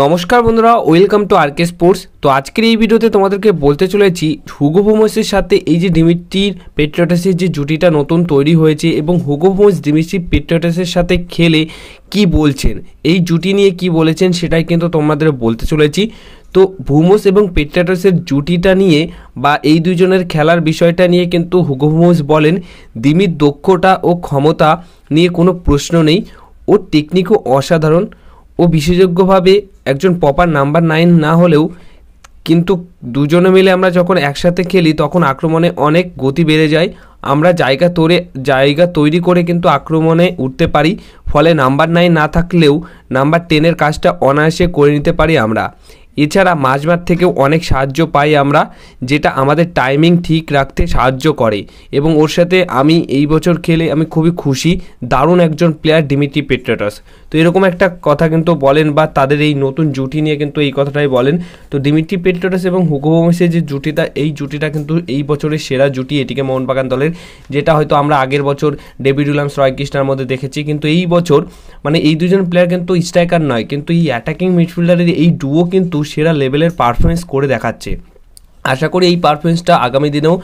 নমস্কার বন্ধুরা welcome to আরকে sports তো আজকের এই ভিডিওতে তোমাদেরকে বলতে চলেছি হুগো ভোমসের সাথে এই যে ডিমিট্রির পেট্রোটাসের যে জুটিটা নতুন তৈরি হয়েছে এবং হুগো ভোমস ডিমিট্রি পেট্রোটাসের সাথে খেলে কি বলছেন এই জুটি নিয়ে কি বলেছেন সেটাই কিন্তু তোমাদের বলতে চলেছি তো ভুমোস এবং পেট্রাটসের জুটিটা নিয়ে বা এই দুজনের খেলার বিষয়টা নিয়ে কিন্তু হুগো ভুমস বলেন দিমির দক্ষতা ও ক্ষমতা নিয়ে কোনো প্রশ্ন নেই ও টেকনিকও অসাধারণ ও বিশেষজ্ঞভাবে একজন প্রপার নাম্বার নাইন না হলেও কিন্তু দুজনে মিলে আমরা যখন একসাথে খেলি তখন আক্রমণে অনেক গতি বেড়ে যায় আমরা জায়গা তৈরি জায়গা তৈরি করে কিন্তু আক্রমণে উঠতে পারি ফলে নাম্বার নাইন না থাকলেও নাম্বার টেনের কাজটা অনায়াসে করে নিতে পারি আমরা এছাড়া মাঝমার থেকেও অনেক সাহায্য পাই আমরা যেটা আমাদের টাইমিং ঠিক রাখতে সাহায্য করে এবং ওর সাথে আমি এই বছর খেলে আমি খুবই খুশি দারুণ একজন প্লেয়ার ডিমিটি পেট্রেটাস তো এরকম একটা কথা কিন্তু বলেন বা তাদের এই নতুন জুটি নিয়ে কিন্তু এই কথাটাই বলেন তো ডিমিটি পেট্রেটাস এবং হুকুবংশের যে জুটিটা এই জুটিটা কিন্তু এই বছরের সেরা জুটি এটিকে মোহনবাগান দলের যেটা হয়তো আমরা আগের বছর ডেভিড উইলিয়ামস রয় কৃষ্ণার মধ্যে দেখেছি কিন্তু এই বছর মানে এই দুজন প্লেয়ার কিন্তু স্ট্রাইকার নয় কিন্তু এই অ্যাটাকিং মিডফিল্ডারের এই ডুও কিন্তু সেরা লেভেলের পারফরমেন্স করে দেখাচ্ছে আশা করি এই পারফরমেন্সটা আগামী দিনেও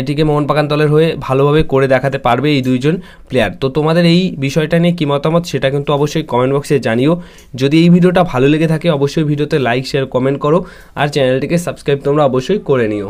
এটিকে মোহনবাগান দলের হয়ে ভালোভাবে করে দেখাতে পারবে এই দুইজন প্লেয়ার তো তোমাদের এই বিষয়টা নিয়ে কী মতামত সেটা কিন্তু অবশ্যই কমেন্ট বক্সে জানিও যদি এই ভিডিওটা ভালো লেগে থাকে অবশ্যই ভিডিওতে লাইক শেয়ার কমেন্ট করো আর চ্যানেলটিকে সাবস্ক্রাইব তোমরা অবশ্যই করে নিও